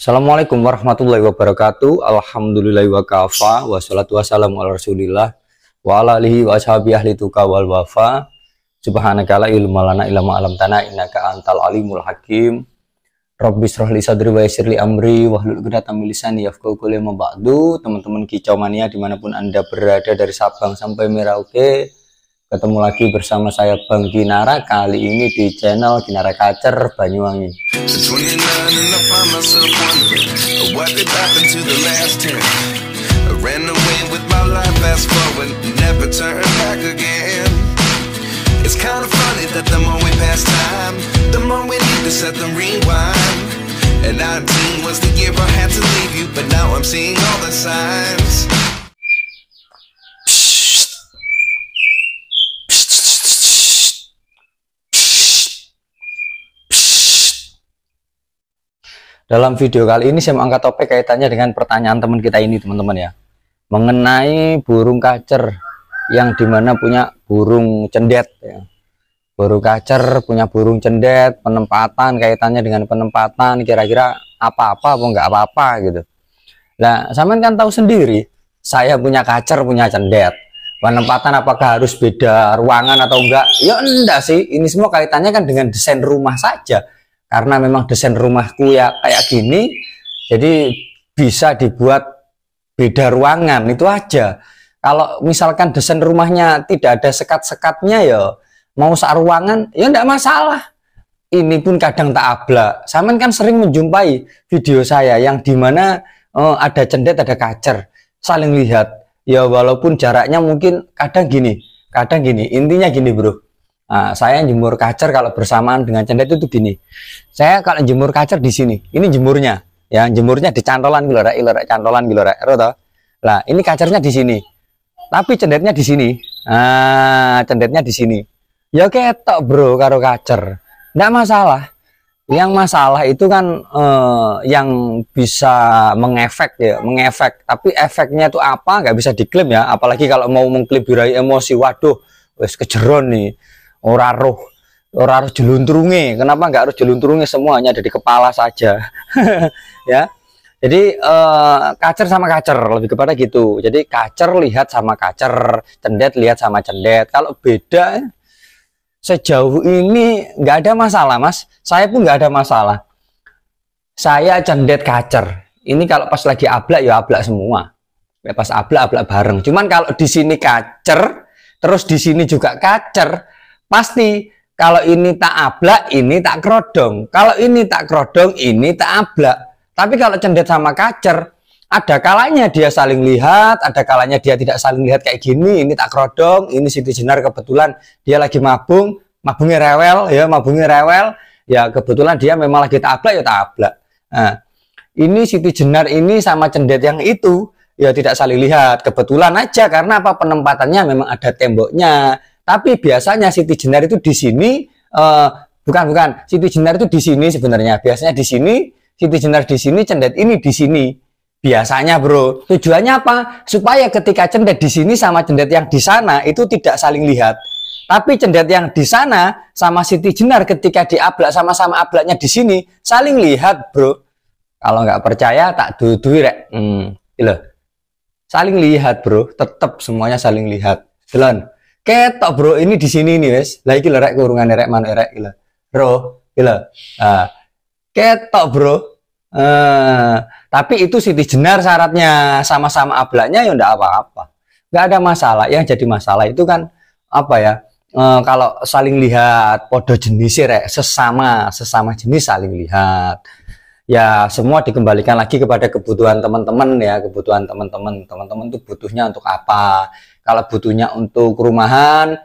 Assalamualaikum warahmatullahi wabarakatuh. Alhamdulillahi wa kafa wassalatu wassalamu ala Rasulillah wa ala alihi wa ashabi ahli tuka wal wafa. Subhanaka la ilma lana illa ma 'allamtana antal alimul hakim. Rabbi israh li sadri wa amri wahlul 'uqdatam min lisani yafqahu qawli ma Teman-teman kicau mania dimanapun Anda berada dari Sabang sampai Merauke, ketemu lagi bersama saya Bang Ginara kali ini di channel Ginara Kacer Banyuwangi. To 29 and I find myself wondering what did happen to the last 10. I ran away with my life, fast forward, never turned back again. It's kind of funny that the more we pass time, the more we need to set them rewind. And 19 was the year I had to leave you, but now I'm seeing all the signs. Dalam video kali ini saya mengangkat topik kaitannya dengan pertanyaan teman kita ini teman-teman ya Mengenai burung kacer yang dimana punya burung cendet ya. Burung kacer punya burung cendet, penempatan kaitannya dengan penempatan kira-kira apa-apa apa enggak apa-apa gitu Nah sampean kan tahu sendiri saya punya kacer punya cendet penempatan apakah harus beda ruangan atau enggak ya enggak sih ini semua kaitannya kan dengan desain rumah saja karena memang desain rumahku ya kayak gini jadi bisa dibuat beda ruangan itu aja kalau misalkan desain rumahnya tidak ada sekat-sekatnya ya mau ruangan ya enggak masalah ini pun kadang tak abla Saman kan sering menjumpai video saya yang dimana eh, ada cendet ada kacer saling lihat ya walaupun jaraknya mungkin kadang gini kadang gini intinya gini bro Nah, saya jemur kacer kalau bersamaan dengan cendet itu tuh gini. Saya kalau jemur kacer di sini, ini jemurnya, ya jemurnya di cantolan gitu rek, rek cantolan gitu rek, Lah, ini kacernya di sini. Tapi cendetnya di sini. Ah, cendetnya di sini. Ya ketok, Bro, karo kacer. Enggak masalah. Yang masalah itu kan eh, yang bisa mengefek ya, mengefek. Tapi efeknya itu apa? Gak bisa diklaim ya, apalagi kalau mau mengklaim birahi emosi. Waduh, wes kejeron nih ora roh ora harus jelunturunge kenapa nggak harus jelunturunge semuanya? ada di kepala saja ya jadi uh, kacer sama kacer lebih kepada gitu jadi kacer lihat sama kacer cendet lihat sama cendet kalau beda sejauh ini nggak ada masalah mas saya pun nggak ada masalah saya cendet kacer ini kalau pas lagi ablak ya ablak semua ya pas ablak ablak bareng cuman kalau di sini kacer terus di sini juga kacer Pasti kalau ini tak ablak, ini tak kerodong. Kalau ini tak kerodong, ini tak ablak. Tapi kalau cendet sama kacer, ada kalanya dia saling lihat, ada kalanya dia tidak saling lihat kayak gini. Ini tak kerodong, ini Siti Jenar kebetulan dia lagi mabung, mabungnya rewel, ya mabungnya rewel. Ya kebetulan dia memang lagi tak ablak, ya tak ablak. Nah, ini Siti Jenar ini sama cendet yang itu, ya tidak saling lihat kebetulan aja karena apa penempatannya memang ada temboknya tapi biasanya Siti Jenar itu di sini uh, bukan bukan Siti Jenar itu di sini sebenarnya. Biasanya di sini Siti Jenar di sini, cendet ini di sini. Biasanya bro, tujuannya apa? Supaya ketika cendet di sini sama cendet yang di sana itu tidak saling lihat. Tapi cendet yang di sana sama Siti Jenar ketika diablak sama-sama ablaknya di sini saling lihat bro. Kalau nggak percaya tak dudui rek. Hmm, iya. Saling lihat bro, tetap semuanya saling lihat. Delon ketok bro ini di sini nih wes lagi iki lerek kurungan erek mana erek gila bro gila ah ketok bro eh tapi itu Siti Jenar syaratnya sama-sama ablaknya ya ndak apa-apa nggak ada masalah yang jadi masalah itu kan apa ya e, kalau saling lihat podo jenis rek sesama sesama jenis saling lihat ya semua dikembalikan lagi kepada kebutuhan teman-teman ya kebutuhan teman-teman teman-teman tuh butuhnya untuk apa kalau butuhnya untuk rumahan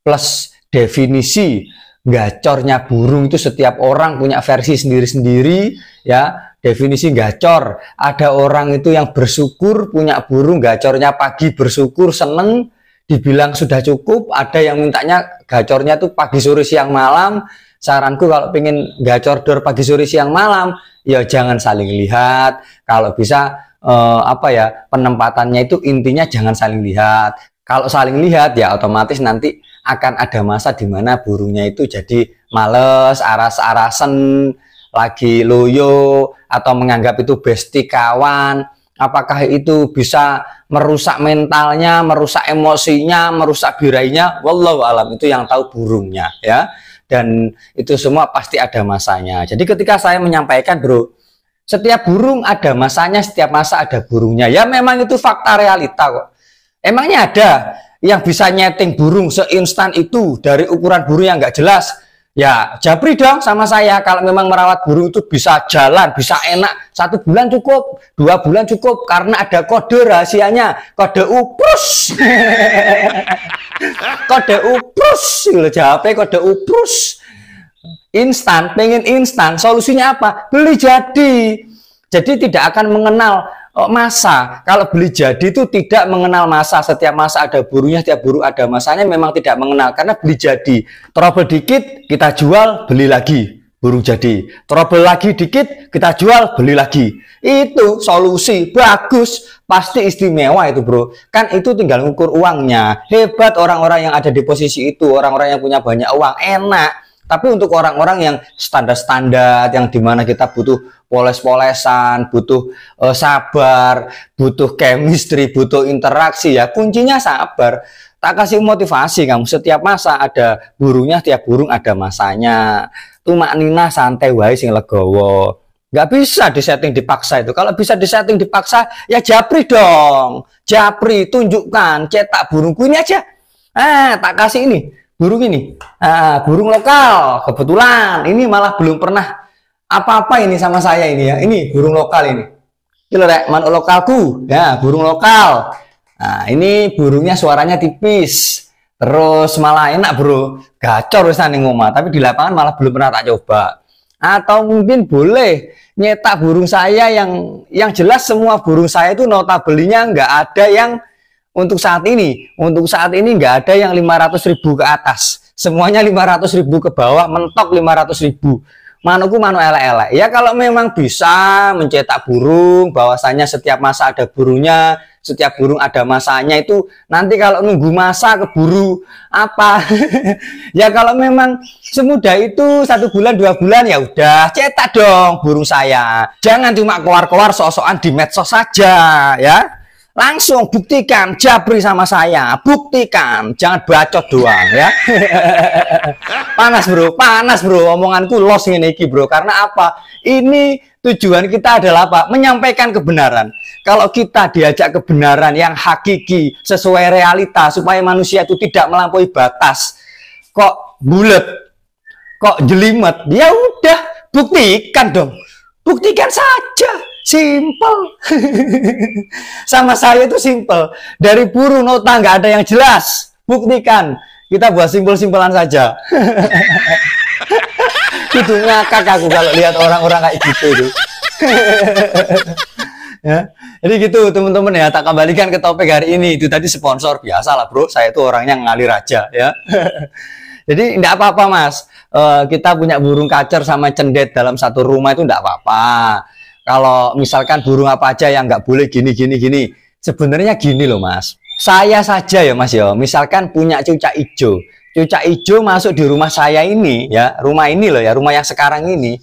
plus definisi gacornya burung itu setiap orang punya versi sendiri-sendiri ya definisi gacor ada orang itu yang bersyukur punya burung gacornya pagi bersyukur seneng dibilang sudah cukup ada yang mintanya gacornya tuh pagi sore siang malam saranku kalau pengen gacor dor pagi sore siang malam ya jangan saling lihat kalau bisa eh, apa ya penempatannya itu intinya jangan saling lihat. Kalau saling lihat ya otomatis nanti akan ada masa di mana burungnya itu jadi males, aras-arasan, lagi loyo atau menganggap itu besti kawan apakah itu bisa merusak mentalnya, merusak emosinya, merusak birainya, wallahu alam itu yang tahu burungnya ya. Dan itu semua pasti ada masanya. Jadi ketika saya menyampaikan, Bro, setiap burung ada masanya, setiap masa ada burungnya. Ya memang itu fakta realita kok. Emangnya ada yang bisa nyeting burung seinstan itu dari ukuran burung yang nggak jelas? Ya, japri dong sama saya. Kalau memang merawat burung itu bisa jalan, bisa enak. Satu bulan cukup, dua bulan cukup. Karena ada kode rahasianya. Kode uprus. kode uprus. Jawabnya kode uprus instan, pengen instan, solusinya apa? Beli jadi. Jadi tidak akan mengenal oh, masa. Kalau beli jadi itu tidak mengenal masa. Setiap masa ada burunya, setiap buru ada masanya memang tidak mengenal karena beli jadi. Trouble dikit kita jual, beli lagi. Burung jadi. Trouble lagi dikit kita jual, beli lagi. Itu solusi bagus, pasti istimewa itu, Bro. Kan itu tinggal ngukur uangnya. Hebat orang-orang yang ada di posisi itu, orang-orang yang punya banyak uang, enak tapi untuk orang-orang yang standar-standar, yang dimana kita butuh poles-polesan, butuh uh, sabar, butuh chemistry, butuh interaksi, ya kuncinya sabar. Tak kasih motivasi kamu. Setiap masa ada burungnya, setiap burung ada masanya. Tumak nina santai wae sing legowo. Gak bisa disetting dipaksa itu. Kalau bisa disetting dipaksa, ya japri dong. Japri, tunjukkan, cetak burungku ini aja. Eh, tak kasih ini burung ini nah, burung lokal kebetulan ini malah belum pernah apa-apa ini sama saya ini ya ini burung lokal ini kilerek manuk lokalku ya burung lokal nah ini burungnya suaranya tipis terus malah enak bro gacor urusan yang ngomong tapi di lapangan malah belum pernah tak coba atau mungkin boleh nyetak burung saya yang yang jelas semua burung saya itu notabelinya nggak ada yang untuk saat ini, untuk saat ini nggak ada yang 500 ribu ke atas. Semuanya 500 ribu ke bawah, mentok 500 ribu. Manuku manu elek-elek. Ya kalau memang bisa mencetak burung, bahwasanya setiap masa ada burungnya, setiap burung ada masanya itu nanti kalau nunggu masa keburu apa ya kalau memang semudah itu satu bulan dua bulan ya udah cetak dong burung saya jangan cuma keluar-keluar sosokan di medsos saja ya Langsung buktikan Jabri sama saya. Buktikan, jangan bacot doang ya. panas bro, panas bro. Omonganku los ini bro. Karena apa? Ini tujuan kita adalah apa? Menyampaikan kebenaran. Kalau kita diajak kebenaran yang hakiki sesuai realita supaya manusia itu tidak melampaui batas. Kok bulat? Kok jelimet? Ya udah, buktikan dong. Buktikan saja. Simple. Sama saya itu simple. Dari buru nota nggak ada yang jelas. Buktikan. Kita buat simpel-simpelan saja. itu ngakak aku kalau lihat orang-orang kayak gitu itu. ya. Jadi gitu teman-teman ya, tak kembalikan ke topik hari ini. Itu tadi sponsor biasa lah bro, saya itu orangnya ngalir aja ya. Jadi tidak apa-apa mas, uh, kita punya burung kacer sama cendet dalam satu rumah itu tidak apa-apa kalau misalkan burung apa aja yang nggak boleh gini gini gini sebenarnya gini loh mas saya saja ya mas ya misalkan punya cucak ijo, cucak ijo masuk di rumah saya ini ya rumah ini loh ya rumah yang sekarang ini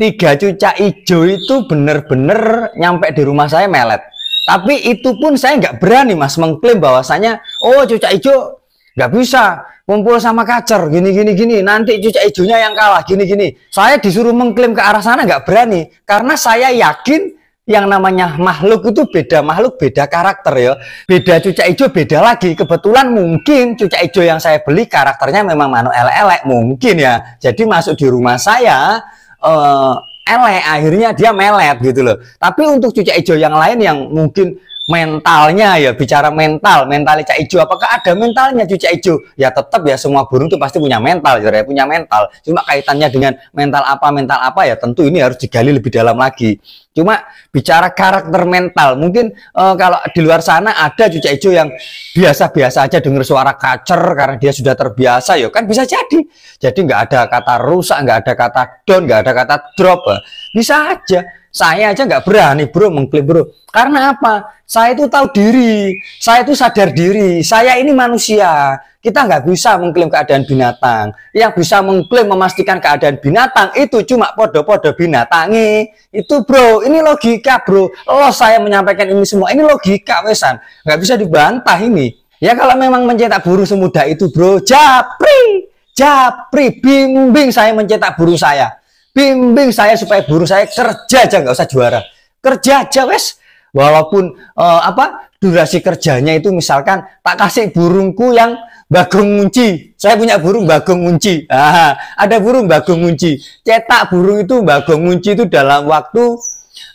tiga cucak ijo itu bener-bener nyampe di rumah saya melet tapi itu pun saya nggak berani mas mengklaim bahwasanya oh cucak ijo nggak bisa kumpul sama kacer gini gini gini nanti cucak hijaunya yang kalah gini gini saya disuruh mengklaim ke arah sana nggak berani karena saya yakin yang namanya makhluk itu beda makhluk beda karakter ya beda cuca hijau beda lagi kebetulan mungkin cuca hijau yang saya beli karakternya memang mano elek-elek mungkin ya jadi masuk di rumah saya uh, elek akhirnya dia melet gitu loh tapi untuk cuca hijau yang lain yang mungkin mentalnya ya bicara mental mental cak ijo apakah ada mentalnya cuci ijo ya tetap ya semua burung itu pasti punya mental ya punya mental cuma kaitannya dengan mental apa mental apa ya tentu ini harus digali lebih dalam lagi Cuma bicara karakter mental, mungkin uh, kalau di luar sana ada cuca hijau yang biasa-biasa aja dengar suara kacer karena dia sudah terbiasa, ya kan bisa jadi. Jadi nggak ada kata rusak, nggak ada kata down, nggak ada kata drop, eh, bisa aja. Saya aja nggak berani bro mengklaim bro, karena apa? Saya itu tahu diri, saya itu sadar diri, saya ini manusia, kita nggak bisa mengklaim keadaan binatang. Yang bisa mengklaim memastikan keadaan binatang itu cuma podo-podo binatangi. Itu bro, ini logika bro. Lo saya menyampaikan ini semua, ini logika wesan. Nggak bisa dibantah ini. Ya kalau memang mencetak burung semudah itu bro, japri, japri, bimbing saya mencetak burung saya. Bimbing saya supaya burung saya kerja aja nggak usah juara. Kerja aja wes, walaupun uh, apa durasi kerjanya itu misalkan tak kasih burungku yang bagong kunci saya punya burung bagong kunci ah, ada burung bagong kunci cetak burung itu bagong kunci itu dalam waktu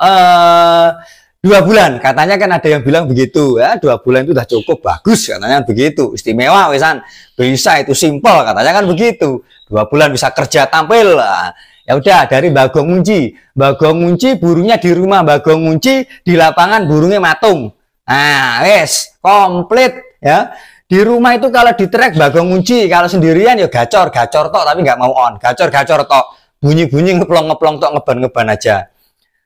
uh, dua bulan katanya kan ada yang bilang begitu ya dua bulan itu sudah cukup bagus katanya begitu istimewa wesan bisa itu simpel. katanya kan begitu dua bulan bisa kerja tampil lah. Ya udah dari Bagong Ngunci. Bagong Ngunci burungnya di rumah, Bagong Ngunci di lapangan burungnya matung. Nah, wes komplit ya. Di rumah itu kalau di track Bagong Ngunci, kalau sendirian ya gacor, gacor tok tapi nggak mau on. Gacor, gacor tok. Bunyi-bunyi ngeplong-ngeplong tok ngeban-ngeban aja.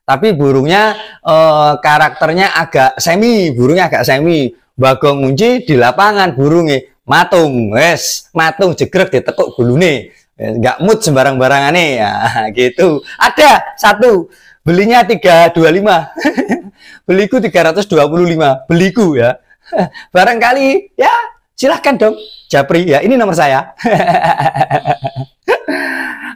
Tapi burungnya eh, karakternya agak semi, burungnya agak semi. Bagong Ngunci di lapangan burungnya matung, wes matung jegrek ditekuk gulune. Eh, nggak mood sembarang barangan nih ya gitu ada satu belinya 325 beliku 325 beliku ya barangkali ya silahkan dong Japri ya ini nomor saya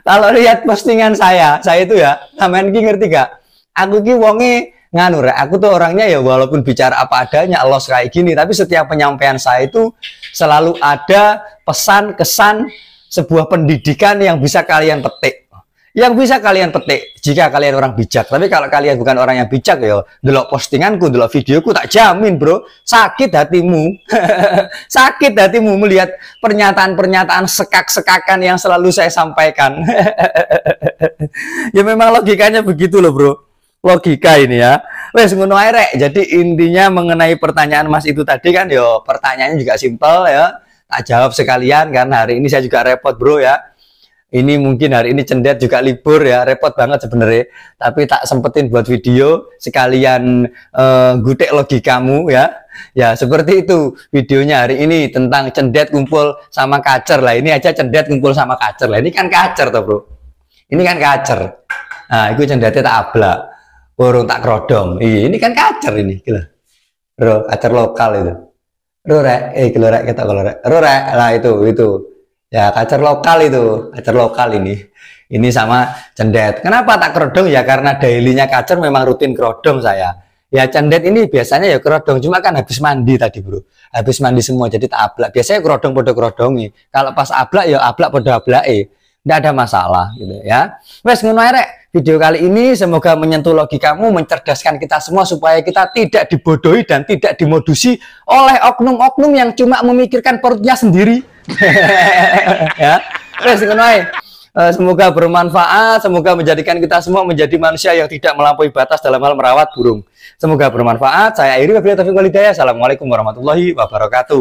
kalau lihat postingan saya saya itu ya sampean ki ngerti gak aku ki wonge nganur aku tuh orangnya ya walaupun bicara apa adanya los kayak gini tapi setiap penyampaian saya itu selalu ada pesan kesan sebuah pendidikan yang bisa kalian petik yang bisa kalian petik jika kalian orang bijak. Tapi kalau kalian bukan orang yang bijak ya, delok postinganku, delok videoku tak jamin, Bro, sakit hatimu. sakit hatimu melihat pernyataan-pernyataan sekak-sekakan yang selalu saya sampaikan. ya memang logikanya begitu loh, Bro. Logika ini ya. Wes ngono Jadi intinya mengenai pertanyaan Mas itu tadi kan yo ya, pertanyaannya juga simpel ya tak jawab sekalian karena hari ini saya juga repot bro ya ini mungkin hari ini cendet juga libur ya repot banget sebenarnya tapi tak sempetin buat video sekalian uh, eh, gutek kamu ya ya seperti itu videonya hari ini tentang cendet kumpul sama kacer lah ini aja cendet kumpul sama kacer lah ini kan kacer tuh bro ini kan kacer nah itu cendetnya tak abla burung tak kerodong iya, ini kan kacer ini gitu. bro kacer lokal itu Rurek, eh kelorek kita kelorek. rurek lah itu itu. Ya kacer lokal itu, kacer lokal ini. Ini sama cendet. Kenapa tak kerodong ya karena dailynya kacer memang rutin kerodong saya. Ya cendet ini biasanya ya kerodong cuma kan habis mandi tadi bro. Habis mandi semua jadi tak ablak. Biasanya kerodong pada kerodongi. Kalau pas ablak ya ablak pada ablak eh tidak ada masalah gitu ya wes ngono video kali ini semoga menyentuh logikamu mencerdaskan kita semua supaya kita tidak dibodohi dan tidak dimodusi oleh oknum-oknum yang cuma memikirkan perutnya sendiri ya wes ngono eh, Semoga bermanfaat, semoga menjadikan kita semua menjadi manusia yang tidak melampaui batas dalam hal merawat burung. Semoga bermanfaat. Saya Iri Wabila Taufiq Walidaya. Assalamualaikum warahmatullahi wabarakatuh.